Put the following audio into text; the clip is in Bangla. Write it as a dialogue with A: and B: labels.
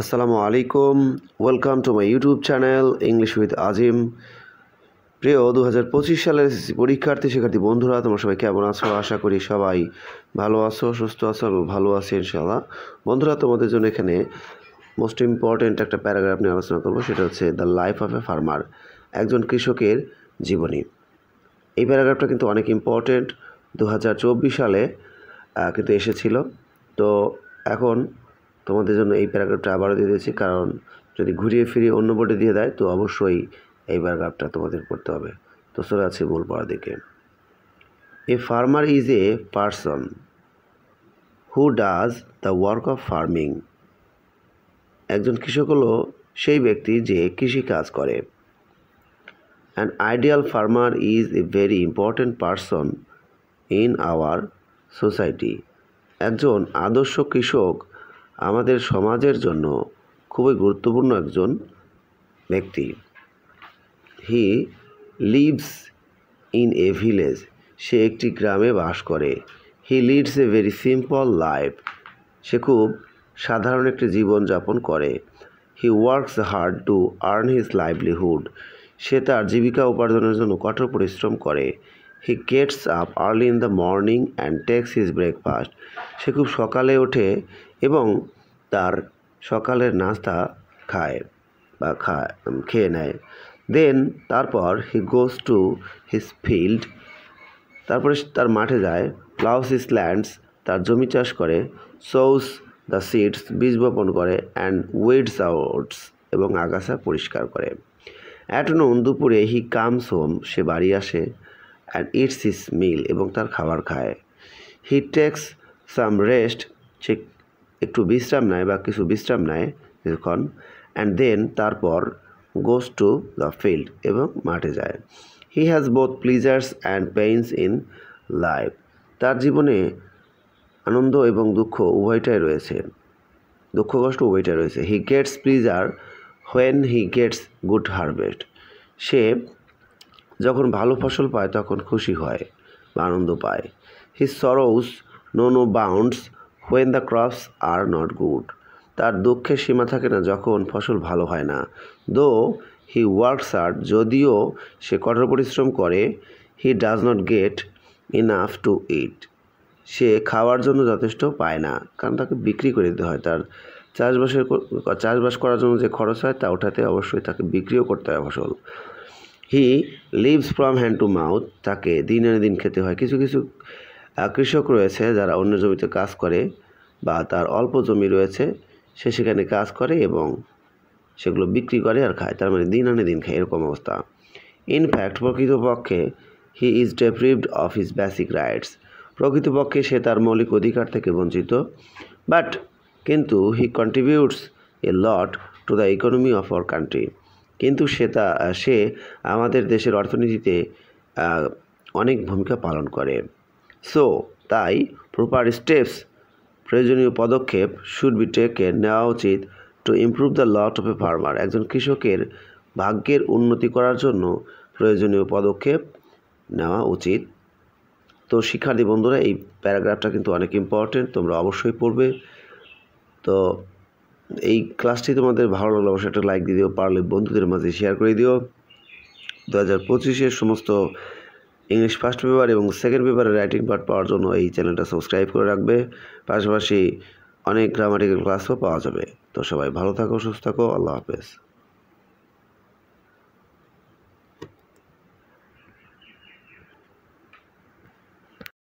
A: আসসালামু আলাইকুম welcome to my YouTube channel English with Azim প্রিয় দু হাজার পঁচিশ সালের পরীক্ষার্থী শিক্ষার্থী বন্ধুরা তোমার সবাই কেমন আছো আশা করি সবাই ভালো আছো সুস্থ আছো ভালো আছি ইনশাআল্লাহ বন্ধুরা তোমাদের জন্য এখানে মোস্ট ইম্পর্ট্যান্ট একটা প্যারাগ্রাফ নিয়ে আলোচনা করবো সেটা হচ্ছে the life of a farmer একজন কৃষকের জীবনী এই প্যারাগ্রাফটা কিন্তু অনেক ইম্পর্ট্যান্ট দু সালে কিন্তু এসেছিল তো এখন তোমাদের জন্য এই প্যারাগ্রাফটা আবারও দিয়ে দিয়েছি কারণ যদি ঘুরিয়ে ফিরিয়ে অন্য বোর্ডে দিয়ে দেয় তো অবশ্যই এই প্যারাগ্রাফটা তোমাদের পড়তে হবে তো চলে আছে মূল পড়া দিকে a farmer is a person who does the work of farming একজন কৃষক হলো সেই ব্যক্তি যে কৃষি কাজ করে an ideal farmer is a very important person in our society একজন আদর্শ কৃষক আমাদের সমাজের জন্য খুবই গুরুত্বপূর্ণ একজন ব্যক্তি he lives in a village সে একটি গ্রামে বাস করে he leads a very simple life সে খুব সাধারণ একটি জীবনযাপন করে he works hard to earn his livelihood সে তার জীবিকা উপার্জনের জন্য কঠোর পরিশ্রম করে he gets up early in the morning and takes his breakfast সে খুব সকালে ওঠে এবং তার সকালের নাস্তা খায় বা খায় খেয়ে নেয় দেন তারপর হি গোস টু হিস ফিল্ড তারপরে তার মাঠে যায় প্লাউস হিস ল্যান্ডস তার জমি চাষ করে সৌস দ্য সিডস বীজ বপন করে অ্যান্ড উইডস আউটস এবং আগাছা পরিষ্কার করে অ্যাট নুন দুপুরে হি কামস হোম সে বাড়ি আসে অ্যান্ড ইটস হিস মিল এবং তার খাবার খায় হি টেক্স সাম রেস্ট সে একটু বিশ্রাম নেয় বা কিছু বিশ্রাম নেয় কিছুক্ষণ অ্যান্ড দেন তারপর গোস টু দ্য ফিল্ড এবং মাঠে যায় he has both pleasures and pains in life তার জীবনে আনন্দ এবং দুঃখ উভয়টাই রয়েছে দুঃখ কষ্ট উভয়টাই রয়েছে he gets pleasure when he gets good harvest সে যখন ভালো ফসল পায় তখন খুশি হয় বা আনন্দ পায় he sorrows no no bounds when the crops are not good তার দুঃখের সীমা থাকে না যখন ফসল ভালো হয় না দো হি ওয়ার্কস আর্ট যদিও সে কঠোর পরিশ্রম করে he does not get enough to eat সে খাওয়ার জন্য যথেষ্ট পায় না কারণ তাকে বিক্রি করে দিতে হয় তার চাষবাসের চাষবাস করার জন্য যে খরচ হয় তা ওঠাতে অবশ্যই তাকে বিক্রিও করতে হয় ফসল he lives from hand to mouth তাকে দিনের দিন খেতে হয় কিছু কিছু কৃষক রয়েছে যারা অন্য জমিতে কাজ করে বা তার অল্প জমি রয়েছে সে সেখানে কাজ করে এবং সেগুলো বিক্রি করে আর খায় তার মানে দিন আনে দিন খায় এরকম অবস্থা ইনফ্যাক্ট প্রকৃতপক্ষে he is deprived of his basic rights প্রকৃতপক্ষে সে তার মৌলিক অধিকার থেকে বঞ্চিত বাট কিন্তু he contributes a lot to the economy of our country কিন্তু সে তা সে আমাদের দেশের অর্থনীতিতে অনেক ভূমিকা পালন করে সো তাই প্রপার স্টেপস প্রয়োজনীয় পদক্ষেপ শুড বি টেক নেওয়া উচিত to improve the lot of a farmer একজন কৃষকের ভাগ্যের উন্নতি করার জন্য প্রয়োজনীয় পদক্ষেপ নেওয়া উচিত তো শিক্ষার্থী বন্ধুরা এই প্যারাগ্রাফটা কিন্তু অনেক ইম্পর্টেন্ট তোমরা অবশ্যই পড়বে তো এই ক্লাসটি তোমাদের ভালো লাগলে অবশ্যই একটা লাইক দিয়ে দিও পারলে বন্ধুদের মাঝে শেয়ার করে দিও দু হাজার পঁচিশের সমস্ত ইংলিশ ফার্স্ট পেপার এবং সেকেন্ড পেপারের রাইটিং পার্ট পাওয়ার জন্য এই চ্যানেলটা সাবস্ক্রাইব করে রাখবে পাশাপাশি অনেক গ্রামাটিক্যাল ক্লাসও পাওয়া যাবে তো সবাই ভালো থাকো সুস্থ থাকো আল্লাহ হাফেজ